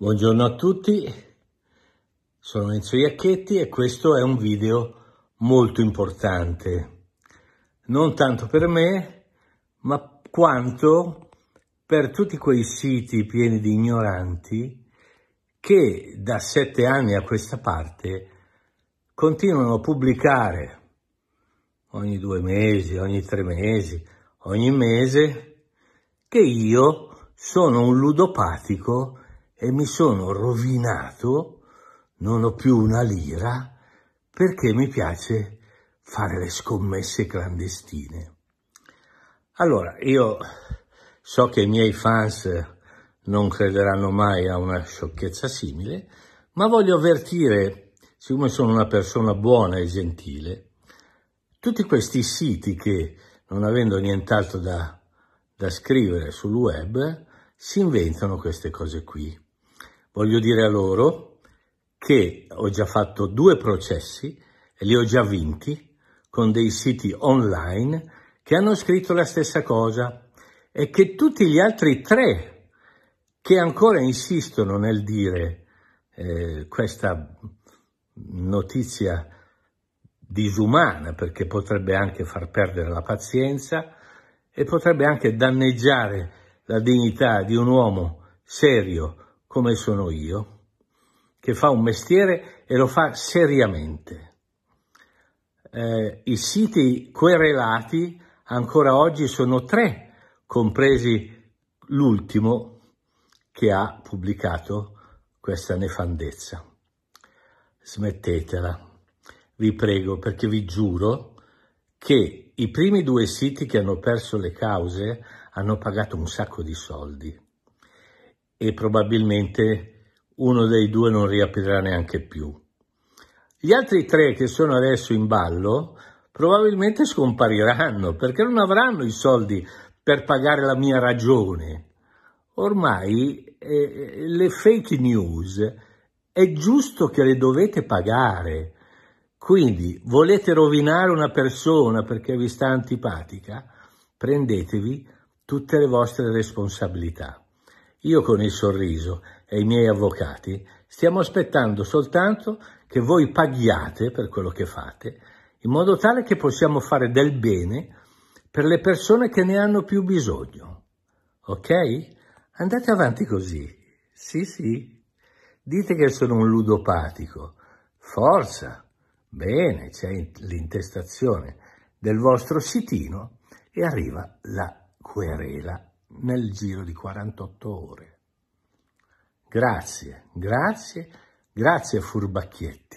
Buongiorno a tutti, sono Enzo Iacchetti e questo è un video molto importante, non tanto per me, ma quanto per tutti quei siti pieni di ignoranti che da sette anni a questa parte continuano a pubblicare ogni due mesi, ogni tre mesi, ogni mese, che io sono un ludopatico e mi sono rovinato, non ho più una lira, perché mi piace fare le scommesse clandestine. Allora, io so che i miei fans non crederanno mai a una sciocchezza simile, ma voglio avvertire, siccome sono una persona buona e gentile, tutti questi siti che, non avendo nient'altro da, da scrivere sul web, si inventano queste cose qui. Voglio dire a loro che ho già fatto due processi e li ho già vinti con dei siti online che hanno scritto la stessa cosa e che tutti gli altri tre che ancora insistono nel dire eh, questa notizia disumana perché potrebbe anche far perdere la pazienza e potrebbe anche danneggiare la dignità di un uomo serio come sono io, che fa un mestiere e lo fa seriamente. Eh, I siti querelati ancora oggi sono tre, compresi l'ultimo che ha pubblicato questa nefandezza. Smettetela, vi prego, perché vi giuro che i primi due siti che hanno perso le cause hanno pagato un sacco di soldi e probabilmente uno dei due non riaprirà neanche più. Gli altri tre che sono adesso in ballo probabilmente scompariranno perché non avranno i soldi per pagare la mia ragione. Ormai eh, eh le fake news è giusto che le dovete pagare. Quindi volete rovinare una persona perché vi sta antipatica? Prendetevi tutte le vostre responsabilità. Io con il sorriso e i miei avvocati stiamo aspettando soltanto che voi paghiate per quello che fate, in modo tale che possiamo fare del bene per le persone che ne hanno più bisogno. Ok? Andate avanti così. Sì, sì. Dite che sono un ludopatico. Forza. Bene, c'è l'intestazione del vostro sitino e arriva la querela nel giro di 48 ore. Grazie, grazie, grazie furbacchietto.